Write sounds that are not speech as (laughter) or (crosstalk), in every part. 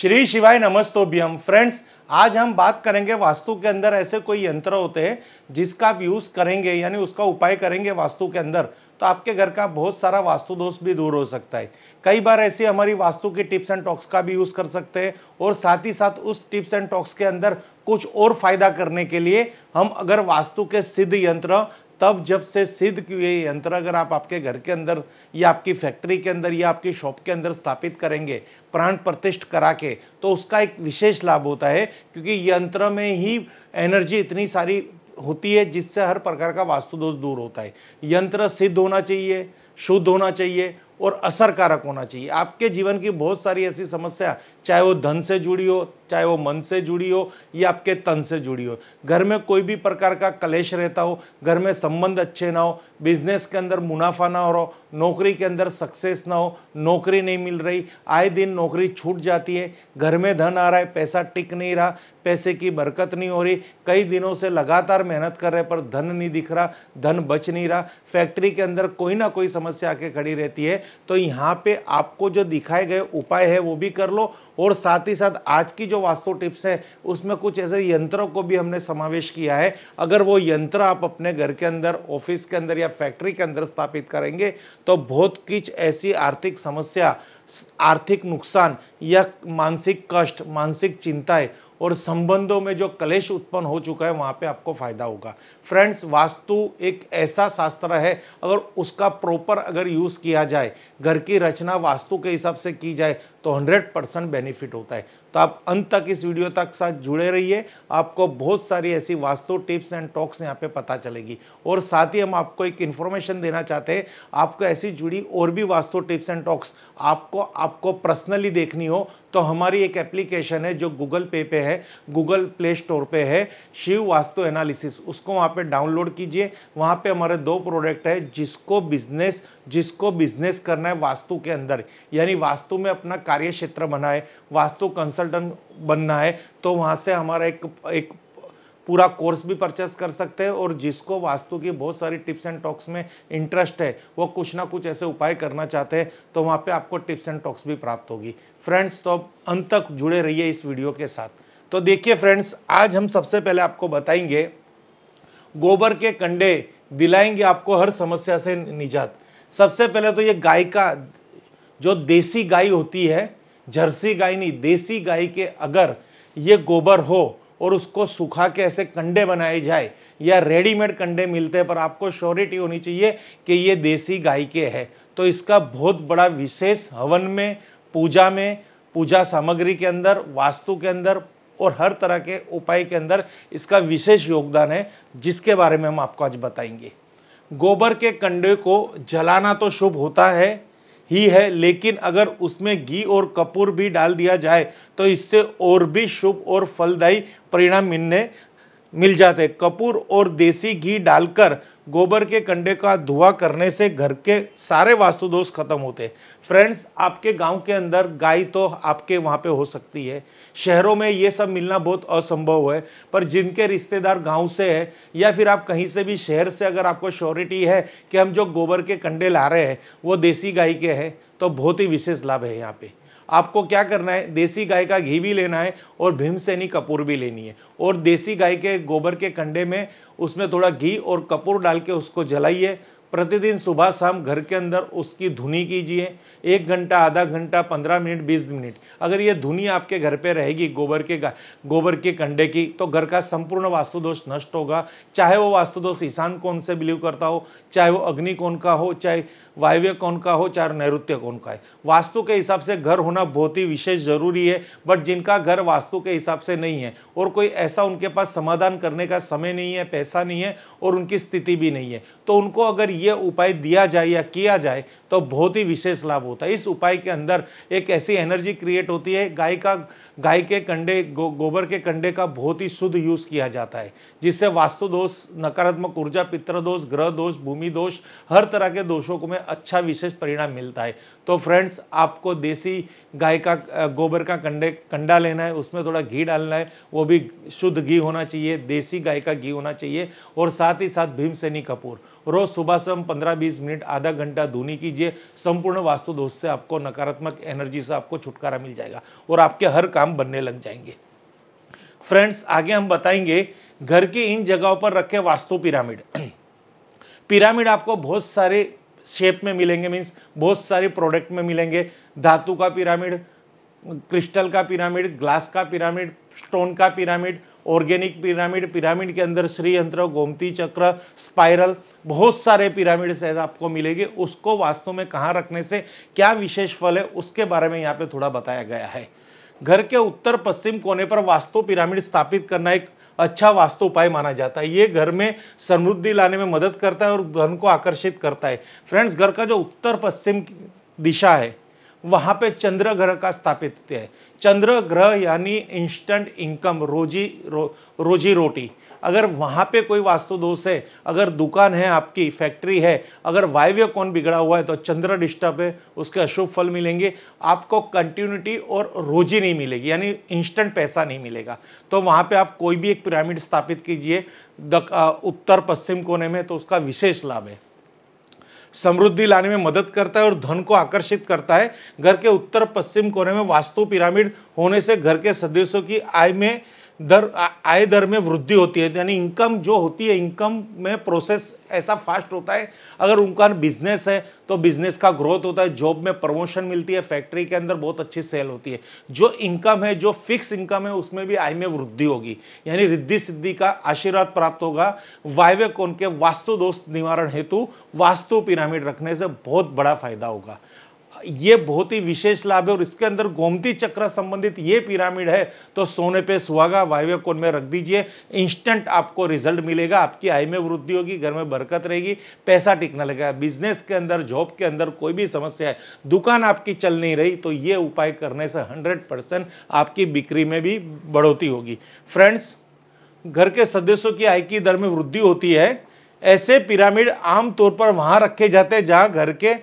श्री शिवाय नमस्तोभ्यम फ्रेंड्स आज हम बात करेंगे वास्तु के अंदर ऐसे कोई यंत्र होते हैं जिसका आप यूज़ करेंगे यानी उसका उपाय करेंगे वास्तु के अंदर तो आपके घर का बहुत सारा वास्तु दोष भी दूर हो सकता है कई बार ऐसी हमारी वास्तु की टिप्स एंड टॉक्स का भी यूज़ कर सकते हैं और साथ ही साथ उस टिप्स एंड टॉक्स के अंदर कुछ और फायदा करने के लिए हम अगर वास्तु के सिद्ध यंत्र तब जब से सिद्ध ये यंत्र अगर आप आपके घर के अंदर या आपकी फैक्ट्री के अंदर या आपकी शॉप के अंदर स्थापित करेंगे प्राण प्रतिष्ठ करा के तो उसका एक विशेष लाभ होता है क्योंकि यंत्र में ही एनर्जी इतनी सारी होती है जिससे हर प्रकार का वास्तु दोष दूर होता है यंत्र सिद्ध होना चाहिए शुद्ध होना चाहिए और असरकारक होना चाहिए आपके जीवन की बहुत सारी ऐसी समस्या चाहे वो धन से जुड़ी हो चाहे वो मन से जुड़ी हो या आपके तन से जुड़ी हो घर में कोई भी प्रकार का कलेश रहता हो घर में संबंध अच्छे ना हो बिजनेस के अंदर मुनाफा ना हो रहा नौकरी के अंदर सक्सेस ना हो नौकरी नहीं मिल रही आए दिन नौकरी छूट जाती है घर में धन आ रहा है पैसा टिक नहीं रहा पैसे की बरकत नहीं हो रही कई दिनों से लगातार मेहनत कर रहे पर धन नहीं दिख रहा धन बच नहीं रहा फैक्ट्री के अंदर कोई ना कोई समस्या आके खड़ी रहती है तो यहाँ पे आपको जो दिखाए गए उपाय है वो भी कर लो और साथ ही साथ आज की जो वास्तु टिप्स हैं उसमें कुछ ऐसे यंत्रों को भी हमने समावेश किया है अगर वो यंत्र आप अपने घर के अंदर ऑफिस के अंदर या फैक्ट्री के अंदर स्थापित करेंगे तो बहुत कुछ ऐसी आर्थिक समस्या आर्थिक नुकसान या मानसिक कष्ट मानसिक चिंताएं और संबंधों में जो कलेश उत्पन्न हो चुका है वहाँ पे आपको फ़ायदा होगा फ्रेंड्स वास्तु एक ऐसा शास्त्र है अगर उसका प्रॉपर अगर यूज़ किया जाए घर की रचना वास्तु के हिसाब से की जाए तो 100 परसेंट बेनिफिट होता है तो आप अंत तक इस वीडियो तक साथ जुड़े रहिए आपको बहुत सारी ऐसी वास्तु टिप्स एंड टॉक्स यहाँ पे पता चलेगी और साथ ही हम आपको एक इन्फॉर्मेशन देना चाहते हैं आपको ऐसी जुड़ी और भी वास्तु टिप्स एंड टॉक्स आपको आपको पर्सनली देखनी हो तो हमारी एक एप्लीकेशन है जो गूगल पे पे है गूगल प्ले स्टोर पे है शिव वास्तु एनालिसिस उसको वहाँ पे डाउनलोड कीजिए वहाँ पे हमारे दो प्रोडक्ट है जिसको बिजनेस जिसको बिजनेस करना है वास्तु के अंदर यानी वास्तु में अपना कार्य क्षेत्र बनाए वास्तु कंसल्टेंट बनना है तो वहाँ से हमारा एक एक पूरा कोर्स भी परचेस कर सकते हैं और जिसको वास्तु की बहुत सारी टिप्स एंड टॉक्स में इंटरेस्ट है वो कुछ ना कुछ ऐसे उपाय करना चाहते हैं तो वहाँ पे आपको टिप्स एंड टॉक्स भी प्राप्त होगी फ्रेंड्स तो अब अंत तक जुड़े रहिए इस वीडियो के साथ तो देखिए फ्रेंड्स आज हम सबसे पहले आपको बताएंगे गोबर के कंडे दिलाएंगे आपको हर समस्या से निजात सबसे पहले तो ये गाय का जो देसी गाय होती है जर्सी गाय नहीं देसी गाय के अगर ये गोबर हो और उसको सूखा के ऐसे कंडे बनाए जाए या रेडीमेड कंडे मिलते हैं पर आपको श्योरिटी होनी चाहिए कि ये देसी गाय के है तो इसका बहुत बड़ा विशेष हवन में पूजा में पूजा सामग्री के अंदर वास्तु के अंदर और हर तरह के उपाय के अंदर इसका विशेष योगदान है जिसके बारे में हम आपको आज बताएंगे गोबर के कंडे को जलाना तो शुभ होता है ही है लेकिन अगर उसमें घी और कपूर भी डाल दिया जाए तो इससे और भी शुभ और फलदायी परिणाम मिलने मिल जाते कपूर और देसी घी डालकर गोबर के कंडे का धुआं करने से घर के सारे वास्तु दोष खत्म होते हैं फ्रेंड्स आपके गांव के अंदर गाय तो आपके वहां पे हो सकती है शहरों में ये सब मिलना बहुत असंभव है पर जिनके रिश्तेदार गांव से है या फिर आप कहीं से भी शहर से अगर आपको श्योरिटी है कि हम जो गोबर के कंडे ला रहे हैं वो देसी गाय के हैं तो बहुत ही विशेष लाभ है यहाँ पर आपको क्या करना है देसी गाय का घी भी लेना है और भीमसेनी कपूर भी लेनी है और देसी गाय के गोबर के कंडे में उसमें थोड़ा घी और कपूर डाल के उसको जलाइए प्रतिदिन सुबह शाम घर के अंदर उसकी धुनी कीजिए एक घंटा आधा घंटा पंद्रह मिनट बीस मिनट अगर ये धुनी आपके घर पे रहेगी गोबर के गोबर के कंडे की तो घर का संपूर्ण वास्तुदोष नष्ट होगा चाहे वो वास्तुदोष ईशान कौन से बिलीव करता हो चाहे वो अग्नि कौन का हो चाहे वायव्य कौन का हो चाहे नैरुत्य कौन का है वास्तु के हिसाब से घर होना बहुत ही विशेष ज़रूरी है बट जिनका घर वास्तु के हिसाब से नहीं है और कोई ऐसा उनके पास समाधान करने का समय नहीं है पैसा नहीं है और उनकी स्थिति भी नहीं है तो उनको अगर ये उपाय दिया जाए या किया जाए तो बहुत ही विशेष लाभ होता है इस उपाय के अंदर एक ऐसी एनर्जी क्रिएट होती है गाय का गाय के कंडे गो, गोबर के कंडे का बहुत ही शुद्ध यूज़ किया जाता है जिससे वास्तु दोष नकारात्मक ऊर्जा पित्र दोष ग्रह दोष भूमि दोष हर तरह के दोषों को में अच्छा विशेष परिणाम मिलता है तो फ्रेंड्स आपको देसी गाय का गोबर का कंडे कंडा लेना है उसमें थोड़ा घी डालना है वो भी शुद्ध घी होना चाहिए देसी गाय का घी होना चाहिए और साथ ही साथ भीमसेनी कपूर रोज सुबह से हम पंद्रह बीस मिनट आधा घंटा धूनी कीजिए संपूर्ण वास्तु दोष से आपको नकारात्मक एनर्जी से आपको छुटकारा मिल जाएगा और आपके हर काम बनने लग जाएंगे फ्रेंड्स आगे हम बताएंगे घर की इन जगहों पर रखे वास्तु पिरामिड (clears throat) पिरामिड आपको बहुत सारे शेप में मिलेंगे मीन्स बहुत सारे प्रोडक्ट में मिलेंगे धातु का पिरामिड क्रिस्टल का पिरामिड ग्लास का पिरामिड स्टोन का पिरामिड ऑर्गेनिक पिरामिड पिरामिड के अंदर श्रीयंत्र गोमती चक्र स्पाइरल बहुत सारे पिरामिड सेज आपको मिलेंगे उसको वास्तव में कहाँ रखने से क्या विशेष फल है उसके बारे में यहाँ पे थोड़ा बताया गया है घर के उत्तर पश्चिम कोने पर वास्तु पिरामिड स्थापित करना एक अच्छा वास्तु उपाय माना जाता है ये घर में समृद्धि लाने में मदद करता है और धन को आकर्षित करता है फ्रेंड्स घर का जो उत्तर पश्चिम दिशा है वहाँ पे चंद्र ग्रह का स्थापित है चंद्र ग्रह यानी इंस्टेंट इनकम रोजी रो, रोजी रोटी अगर वहाँ पे कोई वास्तु दोष है अगर दुकान है आपकी फैक्ट्री है अगर वायव्य कौन बिगड़ा हुआ है तो चंद्र डिस्टर्ब है उसके अशुभ फल मिलेंगे आपको कंटिन्यूटी और रोजी नहीं मिलेगी यानी इंस्टेंट पैसा नहीं मिलेगा तो वहाँ पे आप कोई भी एक पिरामिड स्थापित कीजिए उत्तर पश्चिम कोने में तो उसका विशेष लाभ है समृद्धि लाने में मदद करता है और धन को आकर्षित करता है घर के उत्तर पश्चिम कोने में वास्तु पिरामिड होने से घर के सदस्यों की आय में दर आय दर में वृद्धि होती है यानी इनकम जो होती है इनकम में प्रोसेस ऐसा फास्ट होता है अगर उनका बिजनेस है तो बिजनेस का ग्रोथ होता है जॉब में प्रमोशन मिलती है फैक्ट्री के अंदर बहुत अच्छी सेल होती है जो इनकम है जो फिक्स इनकम है उसमें भी आय में वृद्धि होगी यानी रिद्धि सिद्धि का आशीर्वाद प्राप्त होगा वायव्य कोण के वास्तु दोष निवारण हेतु वास्तु पिरामिड रखने से बहुत बड़ा फायदा होगा ये बहुत ही विशेष लाभ है और इसके अंदर गोमती चक्र संबंधित ये पिरामिड है तो सोने पे सुहागा वायव्य कोण में रख दीजिए इंस्टेंट आपको रिजल्ट मिलेगा आपकी आय में वृद्धि होगी घर में बरकत रहेगी पैसा टिकना लगेगा बिजनेस के अंदर जॉब के अंदर कोई भी समस्या है दुकान आपकी चल नहीं रही तो ये उपाय करने से हंड्रेड आपकी बिक्री में भी बढ़ोतरी होगी फ्रेंड्स घर के सदस्यों की आय की दर में वृद्धि होती है ऐसे पिरामिड आमतौर पर वहाँ रखे जाते हैं जहाँ घर के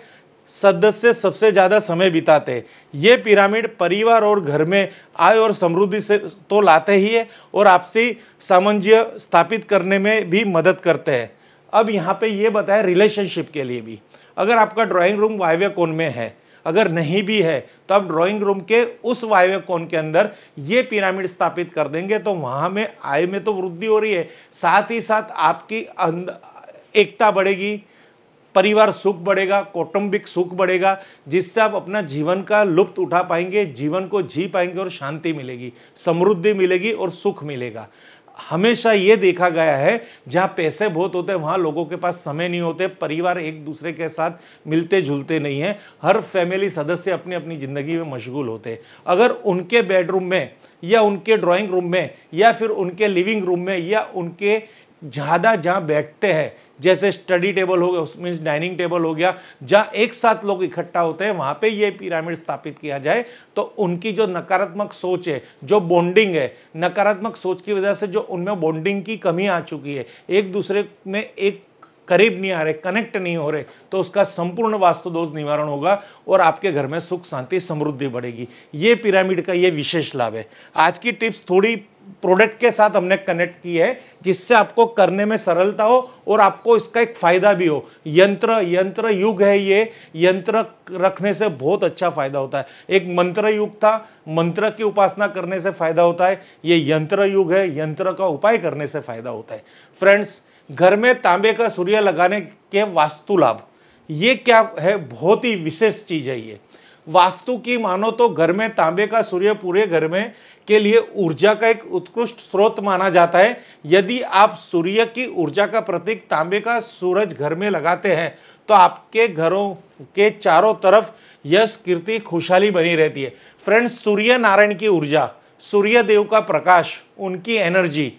सदस्य सबसे ज़्यादा समय बिताते ये पिरामिड परिवार और घर में आय और समृद्धि से तो लाते ही है और आपसी सामंजस्य स्थापित करने में भी मदद करते हैं अब यहाँ पे ये बताएं रिलेशनशिप के लिए भी अगर आपका ड्राइंग रूम वायव्य कोण में है अगर नहीं भी है तो आप ड्राइंग रूम के उस वायव्य कोण के अंदर ये पिरामिड स्थापित कर देंगे तो वहाँ में आय में तो वृद्धि हो रही है साथ ही साथ आपकी एकता बढ़ेगी परिवार सुख बढ़ेगा कौटुंबिक सुख बढ़ेगा जिससे आप अपना जीवन का लुप्त उठा पाएंगे जीवन को जी पाएंगे और शांति मिलेगी समृद्धि मिलेगी और सुख मिलेगा हमेशा ये देखा गया है जहाँ पैसे बहुत होते हैं वहाँ लोगों के पास समय नहीं होते परिवार एक दूसरे के साथ मिलते जुलते नहीं हैं हर फैमिली सदस्य अपनी अपनी ज़िंदगी में मशगूल होते हैं अगर उनके बेडरूम में या उनके ड्राइंग रूम में या फिर उनके लिविंग रूम में या उनके ज़्यादा जहाँ बैठते हैं जैसे स्टडी टेबल हो गया उसमें डाइनिंग टेबल हो गया जहाँ एक साथ लोग इकट्ठा होते हैं वहाँ पे ये पिरामिड स्थापित किया जाए तो उनकी जो नकारात्मक सोच है जो बॉन्डिंग है नकारात्मक सोच की वजह से जो उनमें बॉन्डिंग की कमी आ चुकी है एक दूसरे में एक करीब नहीं आ रहे कनेक्ट नहीं हो रहे तो उसका संपूर्ण वास्तु दोष निवारण होगा और आपके घर में सुख शांति समृद्धि बढ़ेगी ये पिरामिड का ये विशेष लाभ है आज की टिप्स थोड़ी प्रोडक्ट के साथ हमने कनेक्ट की है जिससे आपको करने में सरलता हो और आपको इसका एक फायदा भी हो यंत्र यंत्र युग है ये यंत्र रखने से बहुत अच्छा फायदा होता है एक मंत्र युग था मंत्र की उपासना करने से फायदा होता है ये यंत्र युग है यंत्र का उपाय करने से फायदा होता है फ्रेंड्स घर में तांबे का सूर्य लगाने के वास्तु लाभ ये क्या है बहुत ही विशेष चीज है ये वास्तु की मानो तो घर में तांबे का सूर्य पूरे घर में के लिए ऊर्जा का एक उत्कृष्ट स्रोत माना जाता है यदि आप सूर्य की ऊर्जा का प्रतीक तांबे का सूरज घर में लगाते हैं तो आपके घरों के चारों तरफ यश कीर्ति खुशहाली बनी रहती है फ्रेंड्स सूर्य नारायण की ऊर्जा सूर्य देव का प्रकाश उनकी एनर्जी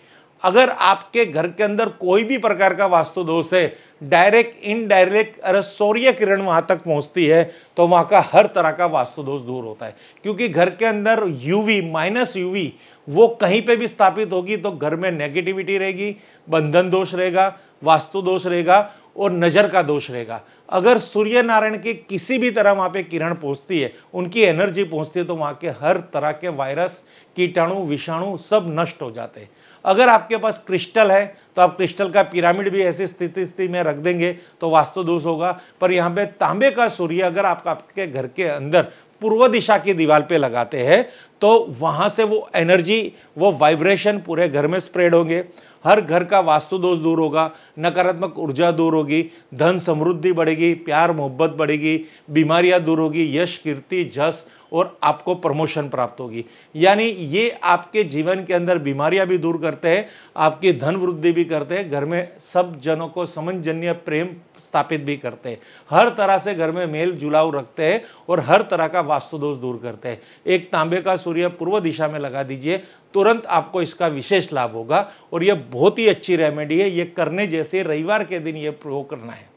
अगर आपके घर के अंदर कोई भी प्रकार का वास्तु दोष है डायरेक्ट इनडायरेक्ट अरे सौर्य किरण वहाँ तक पहुँचती है तो वहाँ का हर तरह का वास्तु दोष दूर होता है क्योंकि घर के अंदर यूवी माइनस यूवी वो कहीं पे भी स्थापित होगी तो घर में नेगेटिविटी रहेगी बंधन दोष रहेगा वास्तु दोष रहेगा और नज़र का दोष रहेगा अगर सूर्य नारायण के किसी भी तरह वहाँ पे किरण पहुँचती है उनकी एनर्जी पहुँचती है तो वहाँ के हर तरह के वायरस कीटाणु विषाणु सब नष्ट हो जाते हैं अगर आपके पास क्रिस्टल है तो आप क्रिस्टल का पिरामिड भी ऐसी स्थिति स्थिति में रख देंगे तो वास्तु दोष होगा पर यहाँ पे तांबे का सूर्य अगर आपका आपके घर के अंदर पूर्व दिशा की दीवार पे लगाते हैं तो वहाँ से वो एनर्जी वो वाइब्रेशन पूरे घर में स्प्रेड होंगे हर घर का वास्तु दोष दूर होगा नकारात्मक ऊर्जा दूर होगी धन समृद्धि बढ़ेगी प्यार मोहब्बत बढ़ेगी बीमारियाँ दूर होगी यश कीर्ति जस और आपको प्रमोशन प्राप्त होगी यानी ये आपके जीवन के अंदर बीमारियां भी दूर करते हैं आपकी धन वृद्धि भी करते हैं घर में सब जनों को समंजन्य प्रेम स्थापित भी करते हैं हर तरह से घर में मेल जुलाव रखते हैं और हर तरह का वास्तु दोष दूर करते हैं एक तांबे का सूर्य पूर्व दिशा में लगा दीजिए तुरंत आपको इसका विशेष लाभ होगा और यह बहुत ही अच्छी रेमेडी है ये करने जैसे रविवार के दिन ये प्रयोग करना है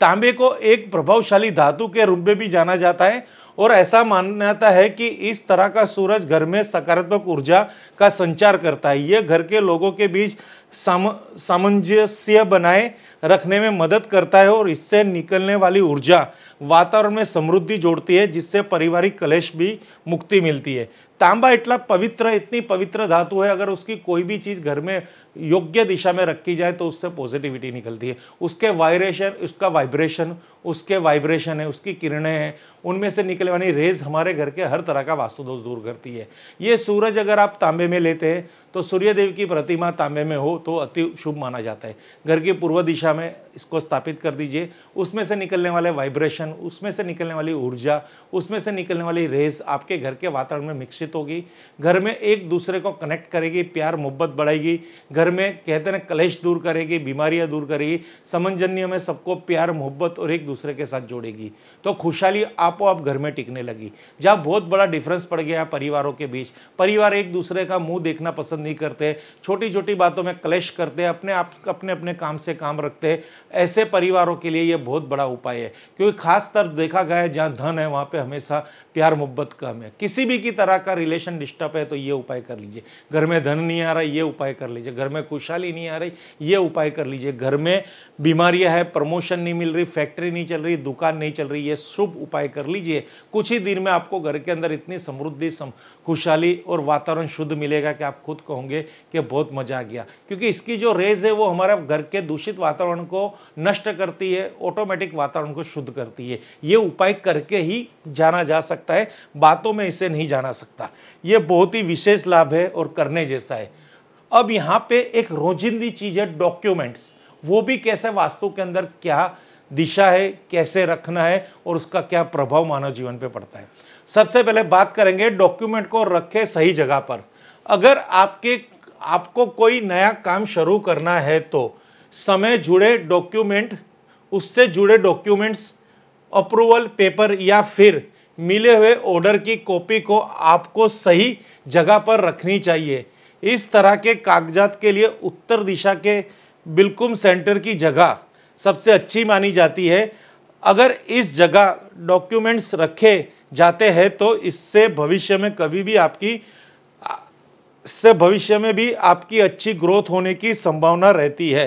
तांबे को एक प्रभावशाली धातु के रूप में भी जाना जाता है और ऐसा मान्यता है कि इस तरह का सूरज घर में सकारात्मक ऊर्जा का संचार करता है यह घर के लोगों के बीच साम सामंजस्य बनाए रखने में मदद करता है और इससे निकलने वाली ऊर्जा वातावरण में समृद्धि जोड़ती है जिससे पारिवारिक कलेश भी मुक्ति मिलती है तांबा इतना पवित्र इतनी पवित्र धातु है अगर उसकी कोई भी चीज़ घर में योग्य दिशा में रखी जाए तो उससे पॉजिटिविटी निकलती है उसके वाइब्रेशन उसका वाइब्रेशन उसके वाइब्रेशन है उसकी किरणें हैं उनमें से निकले वाली रेज हमारे घर के हर तरह का वास्तुदोष दूर करती है ये सूरज अगर आप तांबे में लेते हैं तो सूर्यदेव की प्रतिमा तांबे में हो तो अति शुभ माना जाता है घर की पूर्व दिशा में इसको स्थापित कर दीजिए उसमें से निकलने वाले वाइब्रेशन उसमें से निकलने वाली ऊर्जा उसमें से निकलने वाली रेज आपके घर के वातावरण में मिक्सित होगी घर में एक दूसरे को कनेक्ट करेगी प्यार मोहब्बत बढ़ाएगी घर में कहते ना कलेश दूर करेगी बीमारियां दूर करेगी समंजन्य में सबको प्यार मोहब्बत और एक दूसरे के साथ जोड़ेगी तो खुशहाली आप आपो आप घर में टिकने लगी जहाँ बहुत बड़ा डिफरेंस पड़ गया परिवारों के बीच परिवार एक दूसरे का मुंह देखना पसंद नहीं करते छोटी छोटी बातों में क्लेश करते हैं अपने आप अपने अपने काम से काम रखते हैं ऐसे परिवारों के लिए यह बहुत बड़ा उपाय है क्योंकि खासतर देखा गया है जहाँ धन है वहाँ पर हमेशा प्यार मोहब्बत कम है किसी भी की तरह का रिलेशन डिस्टर्ब है तो ये उपाय कर लीजिए घर में धन नहीं आ रहा ये उपाय कर लीजिए घर में खुशहाली नहीं आ रही ये उपाय कर लीजिए घर में बीमारियां है प्रमोशन नहीं मिल रही फैक्ट्री नहीं चल रही दुकान नहीं चल रही ये शुभ उपाय कर कर लीजिए कुछ ही दिन में आपको घर के अंदर इतनी समृद्धि सम, खुशहाली और वातावरण शुद्ध मिलेगा कि आप खुद कहोगे कि बहुत मज़ा आ गया क्योंकि इसकी जो रेज है वो हमारे घर के दूषित वातावरण को नष्ट करती है ऑटोमेटिक वातावरण को शुद्ध करती है ये उपाय करके ही जाना जा सकता है बातों में इसे नहीं जाना सकता ये बहुत ही विशेष लाभ है और करने जैसा है अब यहाँ पे एक रोजिंदी चीज़ है डॉक्यूमेंट्स वो भी कैसे वास्तु के अंदर क्या दिशा है कैसे रखना है और उसका क्या प्रभाव मानव जीवन पे पड़ता है सबसे पहले बात करेंगे डॉक्यूमेंट को रखें सही जगह पर अगर आपके आपको कोई नया काम शुरू करना है तो समय जुड़े डॉक्यूमेंट उससे जुड़े डॉक्यूमेंट्स अप्रूवल पेपर या फिर मिले हुए ऑर्डर की कॉपी को आपको सही जगह पर रखनी चाहिए इस तरह के कागजात के लिए उत्तर दिशा के बिल्कुल सेंटर की जगह सबसे अच्छी मानी जाती है अगर इस जगह डॉक्यूमेंट्स रखे जाते हैं तो इससे भविष्य में कभी भी आपकी इससे भविष्य में भी आपकी अच्छी ग्रोथ होने की संभावना रहती है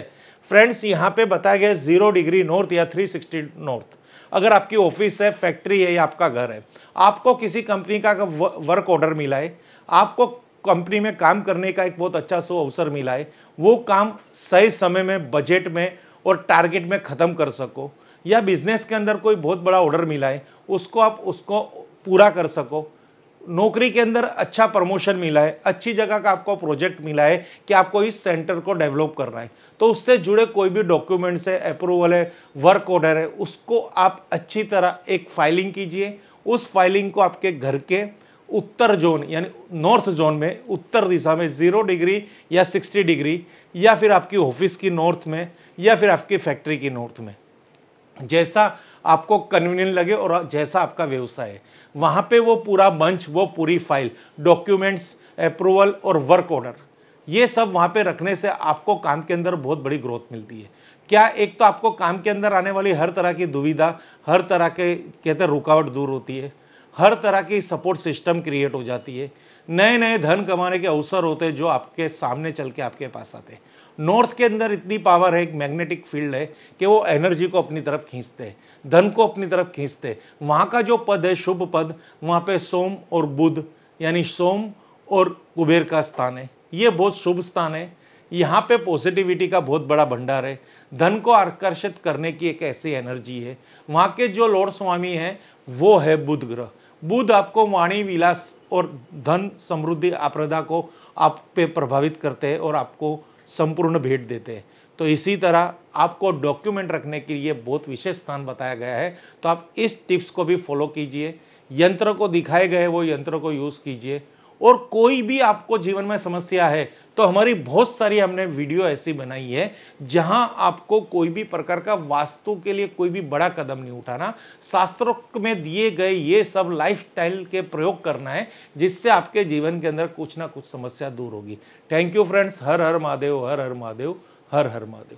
फ्रेंड्स यहाँ पे बताया गया ज़ीरो डिग्री नॉर्थ या 360 नॉर्थ अगर आपकी ऑफिस है फैक्ट्री है या आपका घर है आपको किसी कंपनी का वर्क ऑर्डर मिला है आपको कंपनी में काम करने का एक बहुत अच्छा सो अवसर मिला है वो काम सही समय में बजट में और टारगेट में ख़त्म कर सको या बिजनेस के अंदर कोई बहुत बड़ा ऑर्डर मिला है उसको आप उसको पूरा कर सको नौकरी के अंदर अच्छा प्रमोशन मिला है अच्छी जगह का आपको प्रोजेक्ट मिला है कि आपको इस सेंटर को डेवलप करना है तो उससे जुड़े कोई भी डॉक्यूमेंट्स है अप्रूवल है वर्क ऑर्डर है उसको आप अच्छी तरह एक फाइलिंग कीजिए उस फाइलिंग को आपके घर के उत्तर जोन यानी नॉर्थ जोन में उत्तर दिशा में ज़ीरो डिग्री या सिक्सटी डिग्री या फिर आपकी ऑफिस की नॉर्थ में या फिर आपकी फैक्ट्री की नॉर्थ में जैसा आपको कन्वीनियंट लगे और जैसा आपका व्यवसाय है वहाँ पे वो पूरा मंच वो पूरी फाइल डॉक्यूमेंट्स अप्रूवल और वर्क ऑर्डर ये सब वहाँ पे रखने से आपको काम के अंदर बहुत बड़ी ग्रोथ मिलती है क्या एक तो आपको काम के अंदर आने वाली हर तरह की दुविधा हर तरह के कहते हैं रुकावट दूर होती है हर तरह की सपोर्ट सिस्टम क्रिएट हो जाती है नए नए धन कमाने के अवसर होते हैं जो आपके सामने चल के आपके पास आते हैं नॉर्थ के अंदर इतनी पावर है एक मैग्नेटिक फील्ड है कि वो एनर्जी को अपनी तरफ खींचते हैं धन को अपनी तरफ खींचते हैं वहाँ का जो पद है शुभ पद वहाँ पे सोम और बुध यानी सोम और कुबेर का स्थान है ये बहुत शुभ स्थान है यहाँ पे पॉजिटिविटी का बहुत बड़ा भंडार है धन को आकर्षित करने की एक ऐसी एनर्जी है वहाँ के जो लॉर्ड स्वामी हैं वो है बुध ग्रह बुध आपको वाणी विलास और धन समृद्धि आपदा को आप पे प्रभावित करते हैं और आपको संपूर्ण भेंट देते हैं तो इसी तरह आपको डॉक्यूमेंट रखने के लिए बहुत विशेष स्थान बताया गया है तो आप इस टिप्स को भी फॉलो कीजिए यंत्र को दिखाए गए वो यंत्र को यूज़ कीजिए और कोई भी आपको जीवन में समस्या है तो हमारी बहुत सारी हमने वीडियो ऐसी बनाई है जहां आपको कोई भी प्रकार का वास्तु के लिए कोई भी बड़ा कदम नहीं उठाना शास्त्रों में दिए गए ये सब लाइफस्टाइल के प्रयोग करना है जिससे आपके जीवन के अंदर कुछ ना कुछ समस्या दूर होगी थैंक यू फ्रेंड्स हर हर महादेव हर हर महादेव हर हर महादेव